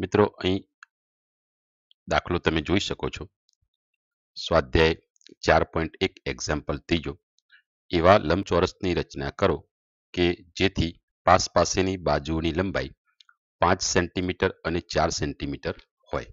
મિત્રો અહીં દાખલો તમે જોઈ શકો છો સ્વાધ્યાય ચાર પોઈન્ટ એક એક્ઝામ્પલ ત્રીજો એવા લંબચોરસની રચના કરો કે જેથી પાસ પાસેની બાજુઓની લંબાઈ પાંચ સેન્ટીમીટર અને ચાર સેન્ટીમીટર હોય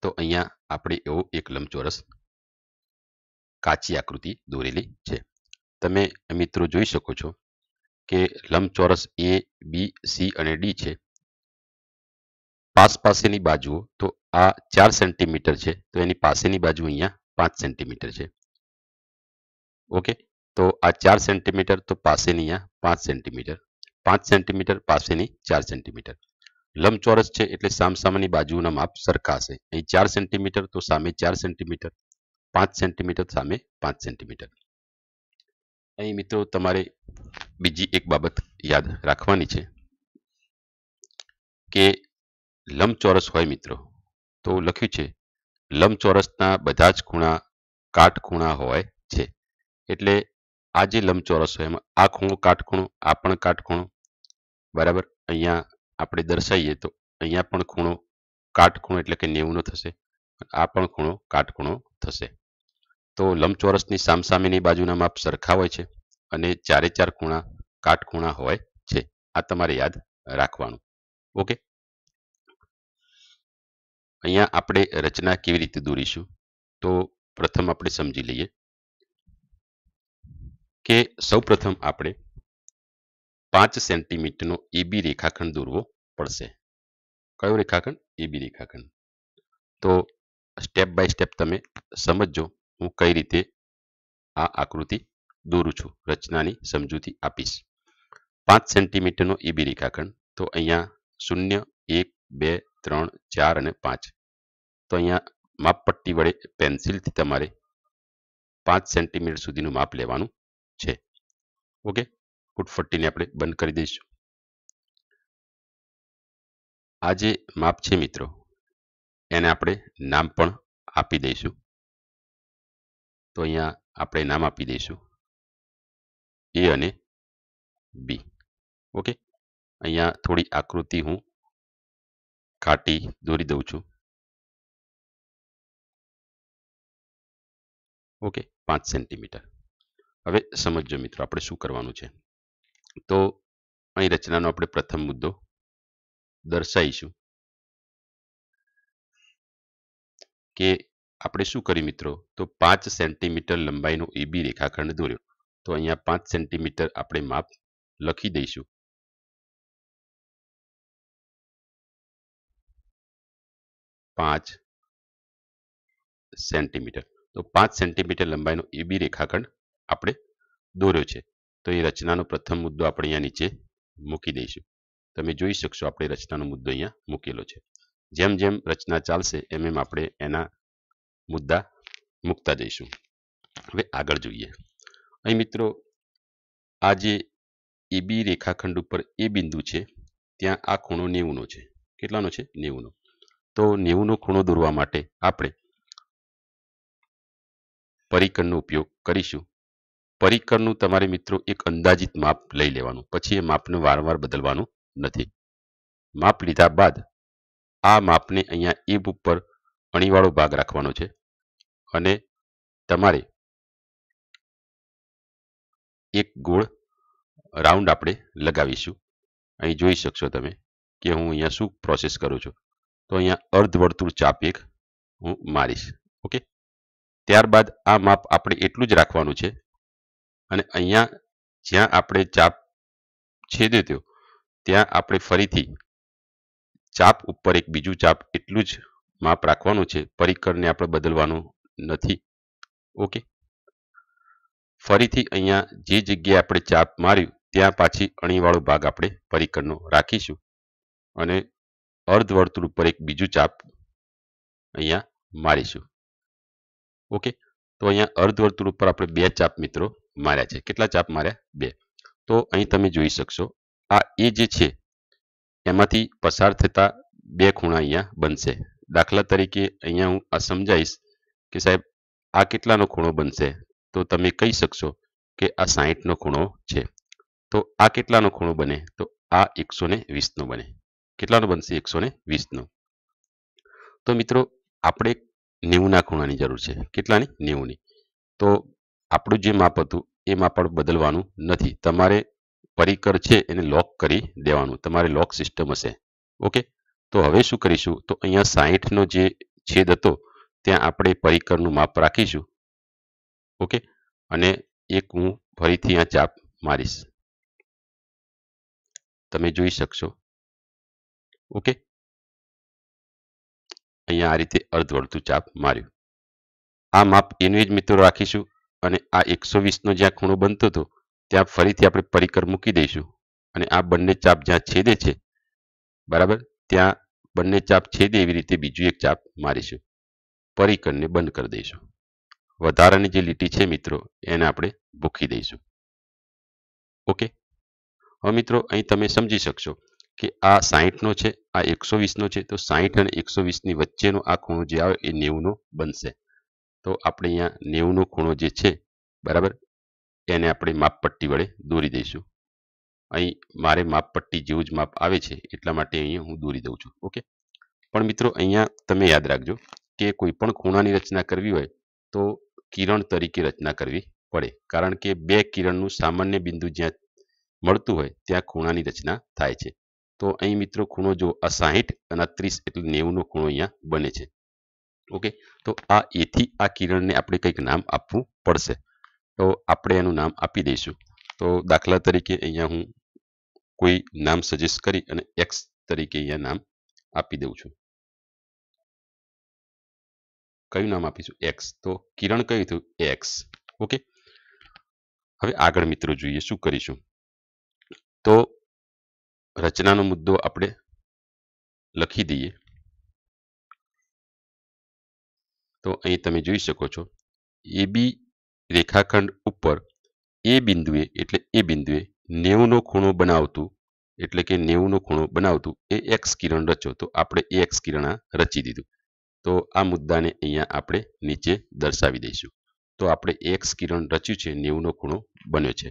તો અહીંયા આપણે એવો એક લંબચોરસ કાચી આકૃતિ દોરેલી છે તમે મિત્રો જોઈ શકો છો કે લંબચોરસ એ બી સી અને ડી છે પાસ પાસેની બાજુઓ તો આ ચાર સેન્ટીમીટર છે તો એની પાસેની બાજુ અહીંયા પાંચ સેન્ટીમીટર છે ઓકે તો આ ચાર સેન્ટીમીટર તો પાસેની અહીંયા પાંચ સેન્ટીમીટર પાંચ સેન્ટીમીટર પાસેની ચાર સેન્ટીમીટર લંબચોરસ છે એટલે સામસામાની બાજુના માપ સરખા હશે અહીં ચાર સેન્ટીમીટર તો સામે ચાર સેન્ટીમીટર પાંચ સેન્ટીમીટર સામે પાંચ સેન્ટીમીટર અહીં મિત્રો તમારે બીજી એક બાબત યાદ રાખવાની છે કે લંબચોરસ હોય મિત્રો તો લખ્યું છે લંબચોરસના બધા જ ખૂણા કાટખૂણા હોય છે એટલે આ જે લંબચોરસ હોય એમાં આ ખૂણો કાટખૂણો આ પણ કાટખૂણો બરાબર અહીંયા આપણે દર્શાવીએ તો અહીંયા પણ ખૂણો કાટખૂણો એટલે કે નેવુંનો થશે આ પણ ખૂણો કાટખૂણો થશે તો લંબચોરસની સામસામેની બાજુના માપ સરખા હોય છે અને ચારે ચાર ખૂણા કાટખૂણા હોય છે આ તમારે યાદ રાખવાનું ઓકે અહીંયા આપણે રચના કેવી રીતે દોરીશું તો પ્રથમ આપણે સમજી લઈએ કે સૌપ્રથમ આપણે પાંચ સેન્ટીમીટરનો એબી રેખાખંડ દોરવો પડશે કયો રેખાખંડ એબી રેખાખંડ તો સ્ટેપ બાય સ્ટેપ તમે સમજો હું કઈ રીતે આ આકૃતિ દોરું છું રચનાની સમજૂતી આપીશ પાંચ સેન્ટીમીટરનો એબી રેખાખંડ તો અહીંયા શૂન્ય એક બે ત્રણ ચાર અને પાંચ તો અહીંયા માપપટ્ટી વડે પેન્સિલથી તમારે પાંચ સેન્ટીમીટર સુધીનું માપ લેવાનું છે ઓકે ફૂટફટ્ટીને આપણે બંધ કરી દઈશું આ જે માપ છે મિત્રો એને આપણે નામ પણ આપી દઈશું તો અહીંયા આપણે નામ આપી દઈશું એ અને બી ઓકે અહીંયા થોડી આકૃતિ હું કાટી દોરી દઉં છું ઓકે પાંચ સેન્ટીમીટર હવે સમજો મિત્રો આપણે શું કરવાનું છે તો અહીં રચનાનો આપણે પ્રથમ મુદ્દો દર્શાવીશું કે આપણે શું કર્યું મિત્રો તો પાંચ સેન્ટીમીટર લંબાઈનો એબી રેખાખંડ દોર્યો તો અહીંયા પાંચ સેન્ટીમીટર આપણે માપ લખી દઈશું પાંચ સેન્ટીમીટર તો પાંચ સેન્ટીમીટર લંબાઈનો એ બી રેખાખંડ આપણે દોર્યો છે તો એ રચનાનો પ્રથમ મુદ્દો આપણે અહીંયા નીચે મૂકી દઈશું તમે જોઈ શકશો આપણે રચનાનો મુદ્દો અહીંયા મૂકેલો છે જેમ જેમ રચના ચાલશે એમ એમ આપણે એના મુદ્દા મૂકતા જઈશું હવે આગળ જોઈએ અહીં મિત્રો આ જે એ બી રેખાખંડ ઉપર એ બિંદુ છે ત્યાં આ ખૂણો નેવુંનો છે કેટલાનો છે નેવુંનો તો નેવુંનો ખૂણો દોરવા માટે આપણે પરિકરનો ઉપયોગ કરીશું પરિકરનું તમારે મિત્રો એક અંદાજિત માપ લઈ લેવાનું પછી એ માપને વારંવાર બદલવાનું નથી માપ લીધા બાદ આ માપને અહીંયા એબ ઉપર અણીવાળો ભાગ રાખવાનો છે અને તમારે એક ગોળ રાઉન્ડ આપણે લગાવીશું અહીં જોઈ શકશો તમે કે હું અહીંયા શું પ્રોસેસ કરું છું તો અહીંયા અર્ધ વર્તુળ ચાપ એક હું મારીશ ઓકે ત્યારબાદ આ માપ આપણે એટલું જ રાખવાનું છે અને અહીંયા જ્યાં આપણે ચાપ છેદે ત્યો ત્યાં આપણે ફરીથી ચાપ ઉપર એક બીજું ચાપ એટલું જ માપ રાખવાનું છે પરિકરને આપણે બદલવાનું નથી ઓકે ફરીથી અહીંયા જે જગ્યાએ આપણે ચાપ માર્યું ત્યાં પાછી અણીવાળો ભાગ આપણે પરિકરનો રાખીશું અને અર્ધવર્તુળ ઉપર એક બીજું ચાપ અહીંયા મારીશું ઓકે તો અહીંયા અર્ધવર્તુળ ઉપર આપણે બે ચાપ મિત્રો માર્યા છે કેટલા ચાપ માર્યા બે તો અહીં તમે જોઈ શકશો આ એ જે છે એમાંથી પસાર થતા બે ખૂણા અહીંયા બનશે દાખલા તરીકે અહીંયા હું આ સમજાવીશ કે સાહેબ આ કેટલાનો ખૂણો બનશે તો તમે કહી શકશો કે આ સાહીઠનો ખૂણો છે તો આ કેટલાનો ખૂણો બને તો આ એકસો ને વીસનો બને કેટલાનો બનશે એકસો ને વીસનું તો મિત્રો આપણે નેવુંના ખૂણાની જરૂર છે કેટલાની નેવુંની તો આપણું જે માપ હતું એ માપ બદલવાનું નથી તમારે પરિકર છે એને લોક કરી દેવાનું તમારે લોક સિસ્ટમ હશે ઓકે તો હવે શું કરીશું તો અહીંયા સાહીઠનો જે છેદ હતો ત્યાં આપણે પરિકરનું માપ રાખીશું ઓકે અને એક હું ફરીથી આ ચાપ મારીશ તમે જોઈ શકશો ઓકે અહીંયા આ રીતે અર્ધવર્તુ ચાપ માર્યું આ માપ એનું જ મિત્રો રાખીશું અને આ એકસો વીસનો જ્યાં ખૂણો બનતો હતો ત્યાં ફરીથી આપણે પરિકર મૂકી દઈશું અને આ બંને ચાપ જ્યાં છેદે છે બરાબર ત્યાં બંને ચાપ છેદે એવી રીતે બીજું એક ચાપ મારીશું પરિકરને બંધ કરી દઈશું વધારાની જે લીટી છે મિત્રો એને આપણે ભૂખી દઈશું ઓકે હવે મિત્રો અહીં તમે સમજી શકશો કે આ સાહીઠનો છે આ એકસો વીસનો છે તો સાહીઠ અને એકસો વીસની વચ્ચેનો આ ખૂણો જે આવે એ નેવુંનો બનશે તો આપણે અહીંયા નેવુંનો ખૂણો જે છે બરાબર એને આપણે માપપટ્ટી વડે દોરી દઈશું અહીં મારે માપપટ્ટી જેવું જ માપ આવે છે એટલા માટે અહીંયા હું દોરી દઉં છું ઓકે પણ મિત્રો અહીંયા તમે યાદ રાખજો કે કોઈ પણ ખૂણાની રચના કરવી હોય તો કિરણ તરીકે રચના કરવી પડે કારણ કે બે કિરણનું સામાન્ય બિંદુ જ્યાં મળતું હોય ત્યાં ખૂણાની રચના થાય છે તો અહીં મિત્રો ખૂણો જો આ સાહીઠ અને ત્રીસ એટલે નેવું નો ખૂણો અહીંયા બને છે ઓકે તો આ એથી આ કિરણને આપણે કંઈક નામ આપવું પડશે તો આપણે એનું નામ આપી દઈશું તો દાખલા તરીકે અહીંયા હું કોઈ નામ સજેસ્ટ કરી અને એક્સ તરીકે અહીંયા નામ આપી દઉં છું કયું નામ આપીશું એક્સ તો કિરણ કયું થયું એક્સ ઓકે હવે આગળ મિત્રો જોઈએ શું કરીશું તો રચનાનો મુદ્દો આપણે લખી દઈએ તો અહીં તમે જોઈ શકો છો એ બી રેખાખંડ ઉપર એ બિંદુએ એટલે એ બિંદુએ નેવનો ખૂણો બનાવતું એટલે કે નેવુંનો ખૂણો બનાવતું એ એક્સ કિરણ રચો તો આપણે એ એક્સ કિરણ રચી દીધું તો આ મુદ્દાને અહીંયા આપણે નીચે દર્શાવી દઈશું તો આપણે એક્સ કિરણ રચ્યું છે નેવનો ખૂણો બન્યો છે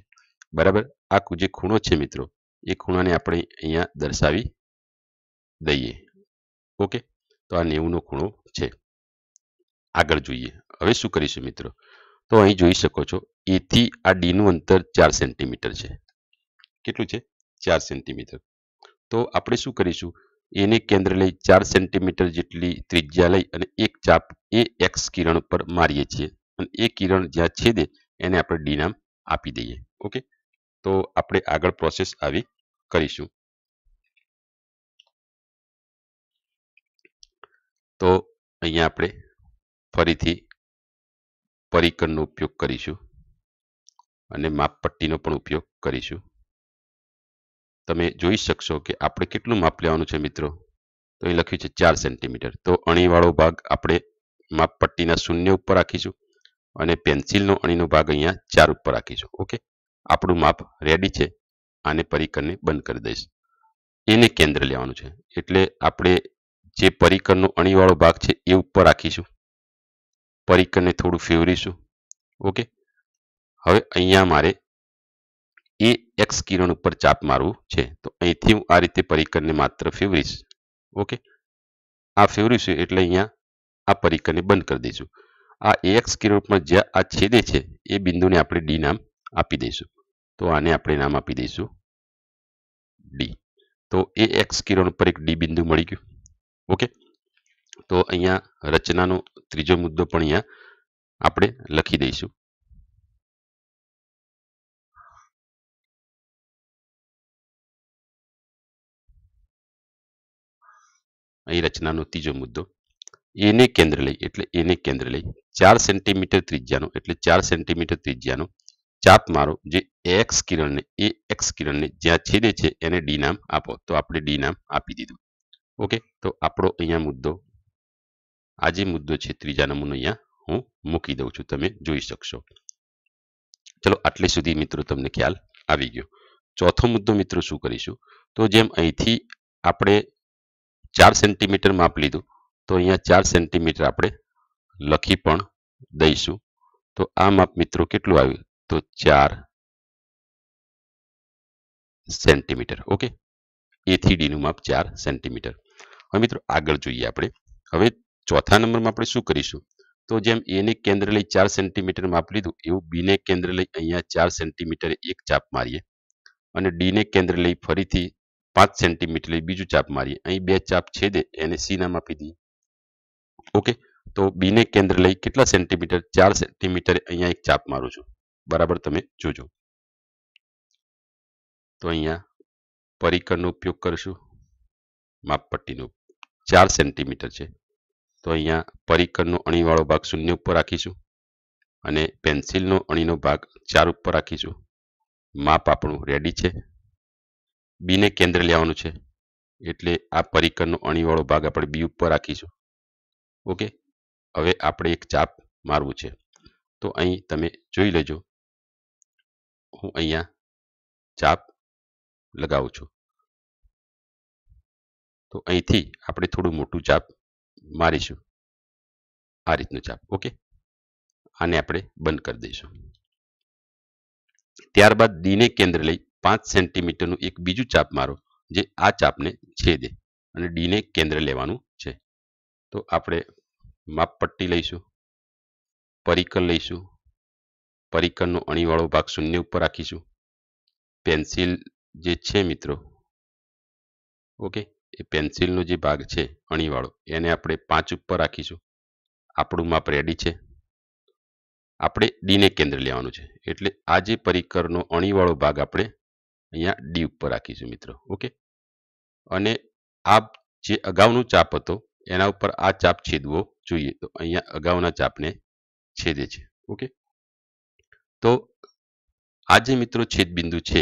બરાબર આ જે ખૂણો છે મિત્રો એ ખૂણાને આપણે અહીંયા દર્શાવી દઈએ ઓકે તો આ નેવું નો ખૂણો છે આગળ જોઈએ હવે શું કરીશું મિત્રો તો અહીં જોઈ શકો છો એથી આ ડીનું અંતર ચાર સેન્ટીમીટર છે કેટલું છે ચાર સેન્ટીમીટર તો આપણે શું કરીશું એને કેન્દ્ર લઈ ચાર સેન્ટીમીટર જેટલી ત્રિજ્યા લઈ અને એક ચાપ એ એક્સ કિરણ પર મારીએ છીએ અને એ કિરણ જ્યાં છેદે એને આપણે ડી નામ આપી દઈએ ઓકે તો આપણે આગળ પ્રોસેસ આવી કરીશું તો અહીંયા આપણે ફરીથી પરિકરનો ઉપયોગ કરીશું અને માપપટ્ટીનો પણ ઉપયોગ કરીશું તમે જોઈ શકશો કે આપણે કેટલું માપ લેવાનું છે મિત્રો તો અહીં લખ્યું છે ચાર સેન્ટીમીટર તો અણીવાળો ભાગ આપણે માપપટ્ટીના શૂન્ય ઉપર રાખીશું અને પેન્સિલનો અણીનો ભાગ અહીંયા ચાર ઉપર રાખીશું ઓકે આપણું માપ રેડી છે આને પરિકરને બંધ કરી દઈશ એને કેન્દ્ર લેવાનું છે એટલે આપણે જે પરિકરનો અણીવાળો ભાગ છે એ ઉપર રાખીશું પરિકરને થોડું ફેવરીશું ઓકે હવે અહીંયા મારે એ એક્સ કિરણ ઉપર ચાપ મારવું છે તો અહીંથી હું આ રીતે પરિકરને માત્ર ફેવરીશ ઓકે આ ફેવરીશું એટલે અહીંયા આ પરિકરને બંધ કરી દઈશું આ એ એક્સ કિરણ ઉપર જ્યાં આ છેદે છે એ બિંદુને આપણે ડી નામ આપી દઈશું તો આને આપણે નામ આપી દઈશું ડી તો એ એક્સ કિરણ પર એક ડી બિંદુ મળી ગયું ઓકે તો અહીંયા રચનાનો ત્રીજો મુદ્દો પણ અહીંયા આપણે લખી દઈશું અહીં રચનાનો ત્રીજો મુદ્દો એને કેન્દ્ર લઈ એટલે એને કેન્દ્ર લઈ ચાર સેન્ટીમીટર ત્રિજ્યાનો એટલે ચાર સેન્ટીમીટર ત્રિજ્યાનો ચાપ મારો જે એ એક્સ કિરણને એ એક્સ કિરણને જ્યાં છેદે છે એને ડી નામ આપો તો આપણે ડી નામ આપી દીધું ઓકે તો આપણો અહીંયા મુદ્દો આજે મુદ્દો છે ત્રીજા નમૂનો અહીંયા હું મૂકી દઉં છું તમે જોઈ શકશો ચલો આટલે સુધી મિત્રો તમને ખ્યાલ આવી ગયો ચોથો મુદ્દો મિત્રો શું કરીશું તો જેમ અહીંથી આપણે ચાર સેન્ટીમીટર માપ લીધું તો અહીંયા ચાર સેન્ટીમીટર આપણે લખી પણ દઈશું તો આ માપ મિત્રો કેટલું આવ્યું તો ચાર સેન્ટીમીટર ઓકે એથી ડીનું માપ ચાર સેન્ટીમીટર હવે મિત્રો આગળ જોઈએ આપણે હવે ચોથા નંબરમાં આપણે શું કરીશું તો જેમ એને કેન્દ્ર લઈ ચાર સેન્ટીમીટર માપ લીધું એવું બીને કેન્દ્ર લઈ અહીંયા ચાર સેન્ટીમીટર એક ચાપ મારીએ અને ડીને કેન્દ્ર લઈ ફરીથી પાંચ સેન્ટીમીટર લઈ બીજું ચાપ મારીએ અહીં બે ચાપ છેદે એને સીનામ આપી દઈએ ઓકે તો બીને કેન્દ્ર લઈ કેટલા સેન્ટીમીટર ચાર સેન્ટીમીટરે અહીંયા એક ચાપ મારું છું બરાબર તમે જોજો તો અહીંયા પરિકરનો ઉપયોગ કરીશું માપપટ્ટીનો ચાર સેન્ટીમીટર છે તો અહીંયા પરિકરનો અણીવાળો ભાગ શૂન્ય ઉપર રાખીશું અને પેન્સિલનો અણીનો ભાગ ચાર ઉપર રાખીશું માપ આપણું રેડી છે બીને કેન્દ્ર લેવાનું છે એટલે આ પરિકરનો અણીવાળો ભાગ આપણે બી ઉપર રાખીશું ઓકે હવે આપણે એક ચાપ મારવું છે તો અહીં તમે જોઈ લેજો હું અહીંયા ચાપ લગાવું છું તો અહીંથી આપણે થોડું મોટું ચાપ મારીશું આ રીતનું ચાપ ઓકે આને આપણે બંધ કરી દઈશું ત્યારબાદ ડીને કેન્દ્ર લઈ પાંચ સેન્ટીમીટરનું એક બીજું ચાપ મારો જે આ ચાપને છેદે અને ડીને કેન્દ્ર લેવાનું છે તો આપણે માપપટ્ટી લઈશું પરિકર લઈશું પરિકરનો અણીવાળો ભાગ શૂન્ય ઉપર રાખીશું પેન્સિલ જે છે મિત્રો ઓકે એ પેન્સિલનો જે ભાગ છે અણીવાળો એને આપણે પાંચ ઉપર રાખીશું આપણું માપ રેડી છે આપણે ડીને કેન્દ્ર લેવાનું છે એટલે આ જે પરિકરનો અણીવાળો ભાગ આપણે અહીંયા ડી ઉપર રાખીશું મિત્રો ઓકે અને આ જે અગાઉનો ચાપ હતો એના ઉપર આ ચાપ છેદવો જોઈએ તો અહીંયા અગાઉના ચાપને છેદે છે ઓકે તો આ જે મિત્રો છેદ બિંદુ છે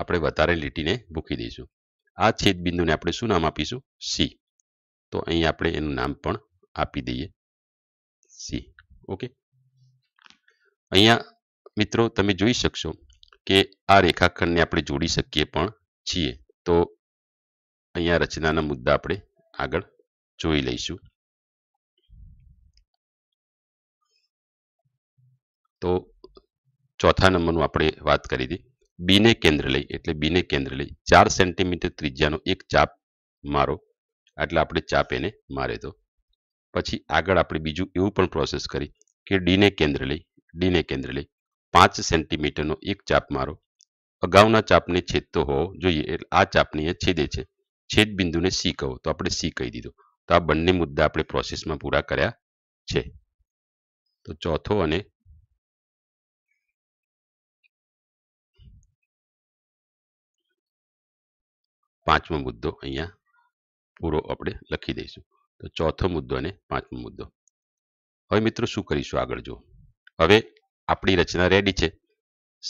આપણે વધારે લીટીને ભૂખી દઈશું આ છેદબિંદુને આપણે શું નામ આપીશું સી તો અહીં આપણે એનું નામ પણ આપી દઈએ સી ઓકે અહીંયા મિત્રો તમે જોઈ શકશો કે આ રેખાખંડને આપણે જોડી શકીએ પણ છીએ તો અહીંયા રચનાના મુદ્દા આપણે આગળ જોઈ લઈશું તો ચોથા નંબરનું આપણે વાત કરી હતી બીને કેન્દ્ર લઈ એટલે બીને કેન્દ્ર લઈ ચાર સેન્ટીમીટર ત્રિજ્યાનો એક ચાપ મારો એટલે આપણે ચાપ એને મારે દો પછી આગળ આપણે બીજું એવું પણ પ્રોસેસ કરી કે ડીને કેન્દ્ર લઈ ડીને કેન્દ્ર લઈ પાંચ સેન્ટીમીટરનો એક ચાપ મારો અગાઉના ચાપને છેદતો હોવો જોઈએ એટલે આ ચાપની એ છેદે છે છેદ બિંદુને સી કહો તો આપણે સી કહી દીધો તો આ બંને મુદ્દા આપણે પ્રોસેસમાં પૂરા કર્યા છે તો ચોથો અને પાંચમો મુદ્દો અહીંયા પૂરો આપણે લખી દઈશું તો ચોથો મુદ્દો અને પાંચમો મુદ્દો હવે મિત્રો શું કરીશું આગળ જો હવે આપણી રચના રેડી છે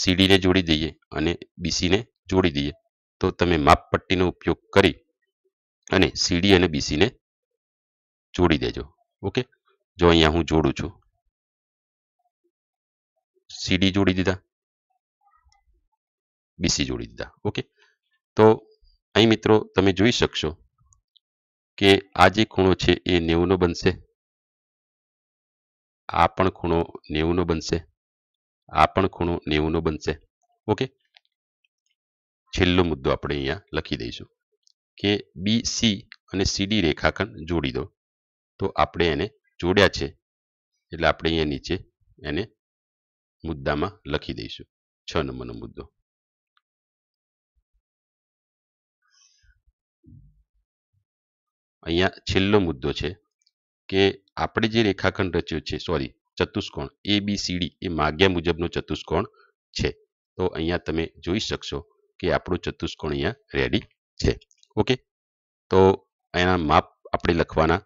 સીડીને જોડી દઈએ અને બીસીને જોડી દઈએ તો તમે માપપટ્ટીનો ઉપયોગ કરી અને સીડી અને બીસીને જોડી દેજો ઓકે જો અહીંયા હું જોડું છું સીડી જોડી દીધા બીસી જોડી દીધા ઓકે તો અહીં મિત્રો તમે જોઈ શકશો કે આ જે ખૂણો છે એ નેવુંનો બનશે આ પણ ખૂણો નેવુંનો બનશે આ પણ ખૂણો નેવુંનો બનશે ઓકે છેલ્લો મુદ્દો આપણે અહીંયા લખી દઈશું કે બી અને સીડી રેખાખંડ જોડી દો તો આપણે એને જોડ્યા છે એટલે આપણે અહીંયા નીચે એને મુદ્દામાં લખી દઈશું છ નંબરનો મુદ્દો અહીંયા છેલ્લો મુદ્દો છે કે આપણે જે રેખાખંડ રચ્યો છે સોરી ચતુષ્કોણ એ બી સી ડી એ માગ્યા મુજબનો ચતુષ્કોણ છે તો અહીંયા તમે જોઈ શકશો કે આપણું ચતુષ્કોણ અહીંયા રેડી છે ઓકે તો એના માપ આપણે લખવાના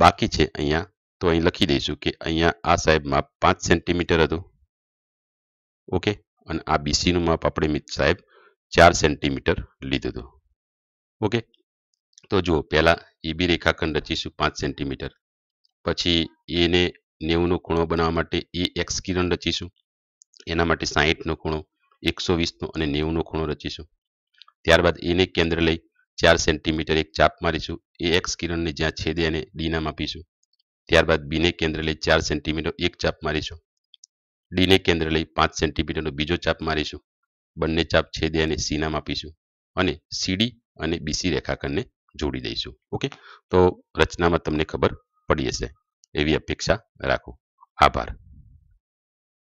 બાકી છે અહીંયા તો અહીં લખી દઈશું કે અહીંયા આ સાહેબ માપ પાંચ સેન્ટીમીટર હતું ઓકે અને આ બીસીનું માપ આપણે સાહેબ ચાર સેન્ટીમીટર લીધું હતું ઓકે તો જુઓ પહેલાં એ બી રેખાખંડ રચીશું પાંચ સેન્ટીમીટર પછી એને નેવુંનો ખૂણો બનાવવા માટે એ એક્સ કિરણ રચીશું એના માટે સાહીઠનો ખૂણો એકસો વીસનો અને નેવુંનો ખૂણો રચીશું ત્યારબાદ એને કેન્દ્ર લઈ ચાર સેન્ટીમીટર એક ચાપ મારીશું એ એક્સ કિરણને જ્યાં છેદે એને ડીના માપીશું ત્યારબાદ બીને કેન્દ્ર લઈ ચાર સેન્ટીમીટર એક ચાપ મારીશું ડીને કેન્દ્ર લઈ પાંચ સેન્ટીમીટરનો બીજો ચાપ મારીશું બંને ચાપ છેદે અને સીના માપીશું અને સીડી અને બીસી રેખાખંડને જોડી દઈશું ઓકે તો રચનામાં તમને ખબર પડી જશે એવી અપેક્ષા રાખું આભાર